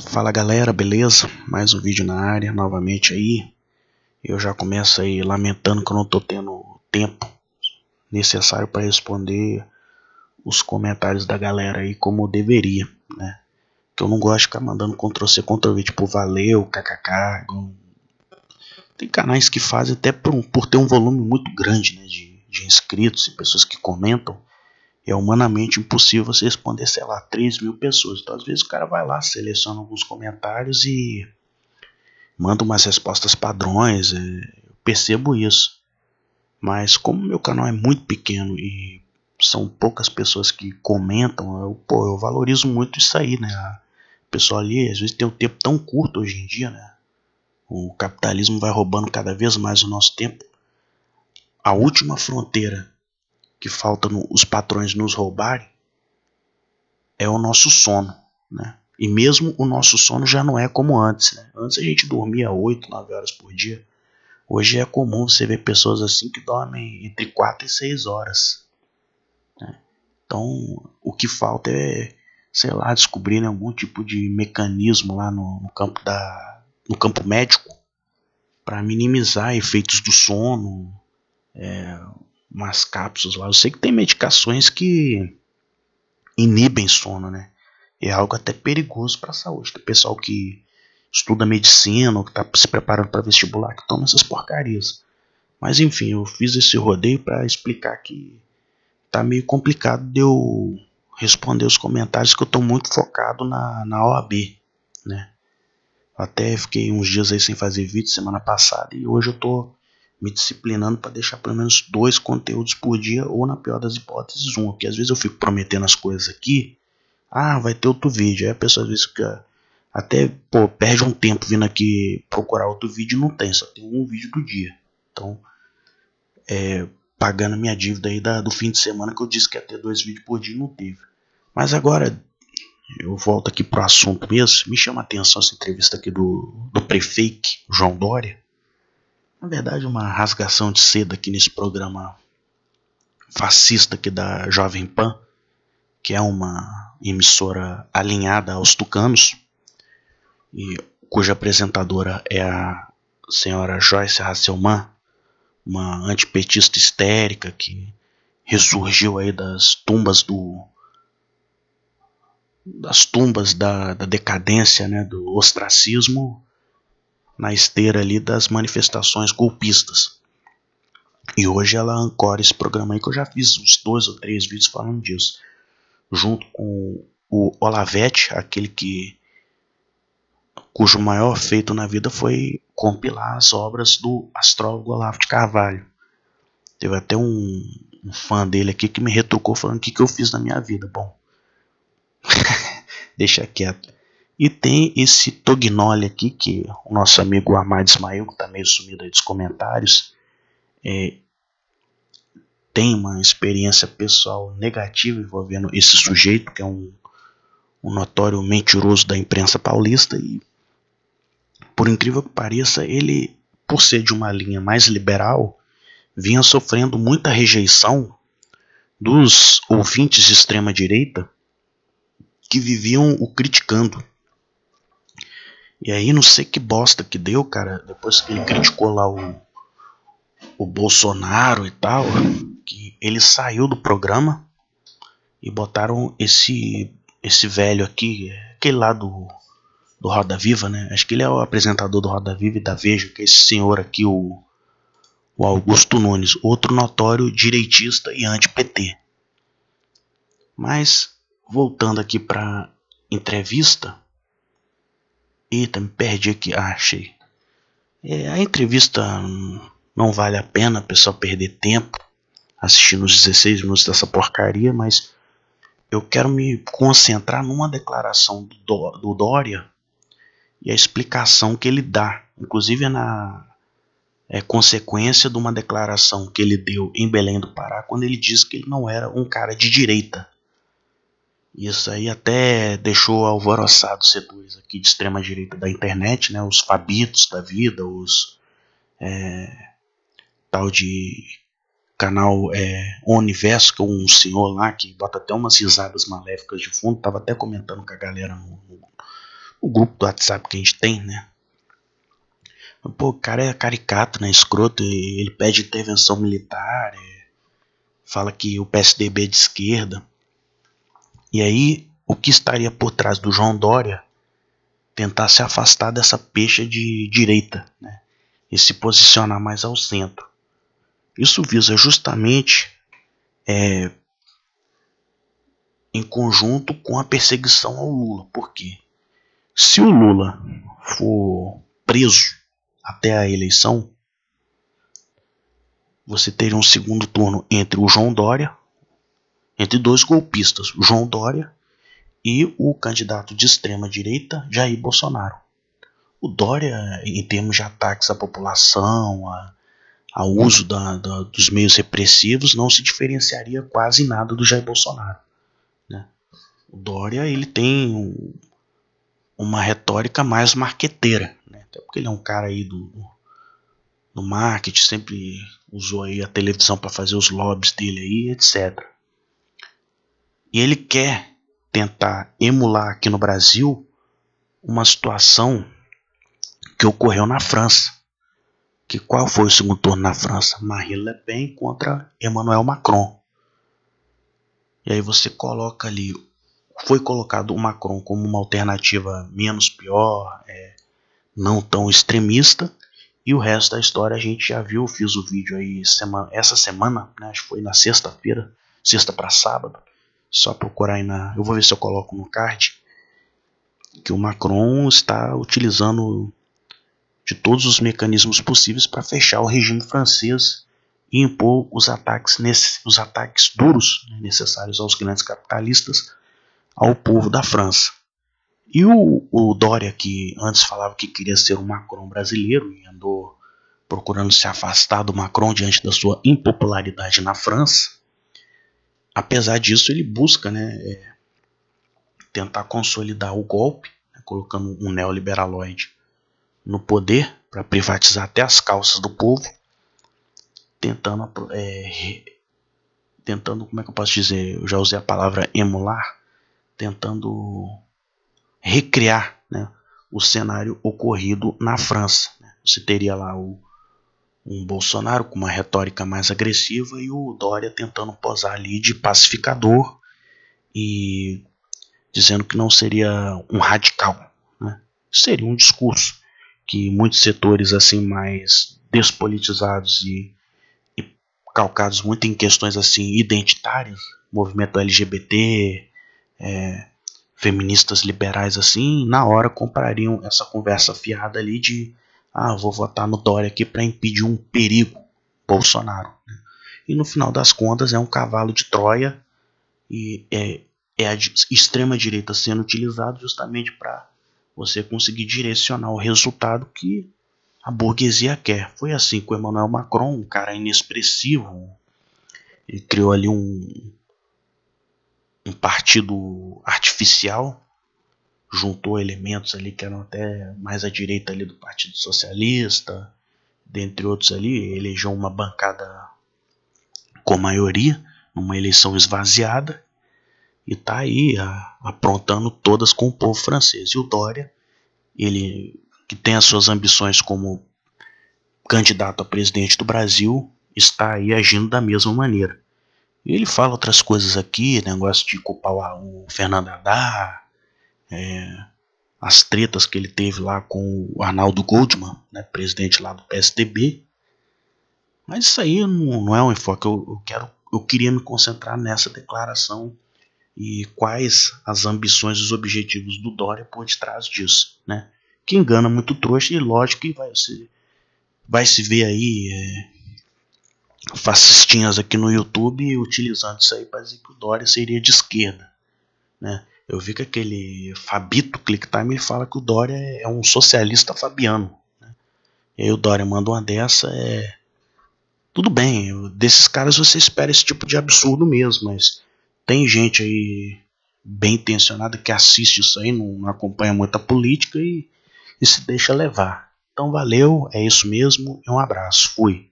Fala galera, beleza? Mais um vídeo na área, novamente aí. Eu já começo aí lamentando que eu não tô tendo tempo necessário para responder os comentários da galera aí como eu deveria, né? Que eu não gosto de ficar mandando Ctrl C, Ctrl V, tipo valeu, kkk. Tem canais que fazem até por, por ter um volume muito grande né, de, de inscritos e pessoas que comentam é humanamente impossível você responder, sei lá, 3 mil pessoas. Então, às vezes, o cara vai lá, seleciona alguns comentários e manda umas respostas padrões. É, eu percebo isso. Mas, como meu canal é muito pequeno e são poucas pessoas que comentam, eu, pô, eu valorizo muito isso aí, né? O pessoal ali, às vezes, tem um tempo tão curto hoje em dia, né? O capitalismo vai roubando cada vez mais o nosso tempo. A última fronteira que falta no, os patrões nos roubarem é o nosso sono, né? E mesmo o nosso sono já não é como antes, né? Antes a gente dormia 8, 9 horas por dia. Hoje é comum você ver pessoas assim que dormem entre 4 e 6 horas. Né? Então, o que falta é, sei lá, descobrir né, algum tipo de mecanismo lá no, no campo, da, no campo médico para minimizar efeitos do sono, é, umas cápsulas lá. Eu sei que tem medicações que inibem sono, né? É algo até perigoso para a saúde. Tem pessoal que estuda medicina ou que está se preparando para vestibular que toma essas porcarias. Mas enfim, eu fiz esse rodeio para explicar que tá meio complicado de eu responder os comentários que eu estou muito focado na, na OAB, né? Até fiquei uns dias aí sem fazer vídeo semana passada e hoje eu tô me disciplinando para deixar pelo menos dois conteúdos por dia, ou na pior das hipóteses, um. Porque às vezes eu fico prometendo as coisas aqui, ah, vai ter outro vídeo. Aí a pessoa às vezes fica até pô, perde um tempo vindo aqui procurar outro vídeo e não tem, só tem um vídeo do dia. Então, é, pagando minha dívida aí da, do fim de semana que eu disse que ia ter dois vídeos por dia não teve. Mas agora eu volto aqui pro assunto mesmo. Me chama a atenção essa entrevista aqui do, do prefeito João Dória na verdade, uma rasgação de seda aqui nesse programa fascista aqui da Jovem Pan, que é uma emissora alinhada aos tucanos, e cuja apresentadora é a senhora Joyce Hasselman, uma antipetista histérica que ressurgiu aí das tumbas do das tumbas da, da decadência, né, do ostracismo, na esteira ali das manifestações golpistas. E hoje ela ancora esse programa aí que eu já fiz uns dois ou três vídeos falando disso. Junto com o Olavete, aquele que cujo maior feito na vida foi compilar as obras do astrólogo Olavo de Carvalho. Teve até um, um fã dele aqui que me retrucou falando o que, que eu fiz na minha vida. Bom, deixa quieto. E tem esse Tognoli aqui, que o nosso amigo Amad Ismail, que está meio sumido aí dos comentários, é, tem uma experiência pessoal negativa envolvendo esse sujeito, que é um, um notório mentiroso da imprensa paulista. E, por incrível que pareça, ele, por ser de uma linha mais liberal, vinha sofrendo muita rejeição dos ouvintes de extrema-direita que viviam o criticando. E aí não sei que bosta que deu, cara, depois que ele criticou lá o, o Bolsonaro e tal, que ele saiu do programa e botaram esse esse velho aqui, aquele lá do, do Roda Viva, né? Acho que ele é o apresentador do Roda Viva e da Veja, que é esse senhor aqui, o, o Augusto Nunes, outro notório direitista e anti-PT. Mas, voltando aqui para entrevista, Eita, me perdi aqui. Ah, achei. É, a entrevista não vale a pena o pessoal perder tempo assistindo os 16 minutos dessa porcaria, mas eu quero me concentrar numa declaração do, do Dória e a explicação que ele dá. Inclusive é na é consequência de uma declaração que ele deu em Belém do Pará quando ele disse que ele não era um cara de direita. Isso aí até deixou alvoroçados setores aqui de extrema direita da internet, né? Os fabitos da vida, os é, tal de canal é, Universo, que é um senhor lá que bota até umas risadas maléficas de fundo, tava até comentando com a galera no, no, no grupo do WhatsApp que a gente tem, né? Pô, o cara é caricato, né? Escroto, ele pede intervenção militar, é, fala que o PSDB é de esquerda. E aí, o que estaria por trás do João Dória tentar se afastar dessa peixe de direita né, e se posicionar mais ao centro? Isso visa justamente é, em conjunto com a perseguição ao Lula, porque se o Lula for preso até a eleição, você teria um segundo turno entre o João Dória entre dois golpistas, João Dória e o candidato de extrema direita Jair Bolsonaro. O Dória, em termos de ataques à população, a, ao uso da, da, dos meios repressivos, não se diferenciaria quase nada do Jair Bolsonaro. Né? O Dória ele tem um, uma retórica mais marqueteira, né? até porque ele é um cara aí do, do marketing, sempre usou aí a televisão para fazer os lobbies dele aí, etc. E ele quer tentar emular aqui no Brasil uma situação que ocorreu na França. Que qual foi o segundo turno na França? Marine Le Pen contra Emmanuel Macron. E aí você coloca ali, foi colocado o Macron como uma alternativa menos pior, é, não tão extremista, e o resto da história a gente já viu, fiz o vídeo aí semana, essa semana, né, acho que foi na sexta-feira, sexta, sexta para sábado, só procurar aí na. Eu vou ver se eu coloco no card. Que o Macron está utilizando de todos os mecanismos possíveis para fechar o regime francês e impor os ataques, nesse, os ataques duros né, necessários aos grandes capitalistas ao povo da França. E o, o, Dória, que antes falava que queria ser um Macron brasileiro e andou procurando se afastar do Macron diante da sua impopularidade na França, apesar disso, ele busca né, é, tentar consolidar o golpe, né, colocando um neoliberaloide no poder para privatizar até as calças do povo, tentando, é, tentando, como é que eu posso dizer, eu já usei a palavra emular, tentando recriar né, o cenário ocorrido na França. Né. Você teria lá o um Bolsonaro com uma retórica mais agressiva e o Dória tentando posar ali de pacificador e dizendo que não seria um radical, né? seria um discurso que muitos setores assim mais despolitizados e, e calcados muito em questões assim identitárias, movimento LGBT, é, feministas liberais assim, na hora comprariam essa conversa fiada ali de ah, vou votar no Dória aqui para impedir um perigo, Bolsonaro. E no final das contas é um cavalo de Troia e é, é a extrema direita sendo utilizado justamente para você conseguir direcionar o resultado que a burguesia quer. Foi assim com Emmanuel Macron, um cara inexpressivo. Ele criou ali um, um partido artificial juntou elementos ali que eram até mais à direita ali do Partido Socialista, dentre outros ali, elegeu uma bancada com maioria, numa eleição esvaziada, e tá aí a, aprontando todas com o povo francês. E o Dória, ele que tem as suas ambições como candidato a presidente do Brasil, está aí agindo da mesma maneira. Ele fala outras coisas aqui, negócio de culpar o Fernando Haddad, é, as tretas que ele teve lá com o Arnaldo Goldman, né, presidente lá do PSDB. Mas isso aí não, não é um enfoque. Eu, eu, quero, eu queria me concentrar nessa declaração e quais as ambições e os objetivos do Dória por detrás disso, né? Que engana muito trouxa e lógico que vai se, vai se ver aí é, fascistinhas aqui no YouTube utilizando isso aí para dizer que o Dória seria de esquerda, né? Eu vi que aquele Fabito Clicktime ele fala que o Dória é um socialista fabiano. Né? E aí o Dória manda uma dessa, é. Tudo bem, desses caras você espera esse tipo de absurdo mesmo, mas tem gente aí bem intencionada que assiste isso aí, não, não acompanha muita política e, e se deixa levar. Então valeu, é isso mesmo, um abraço, fui.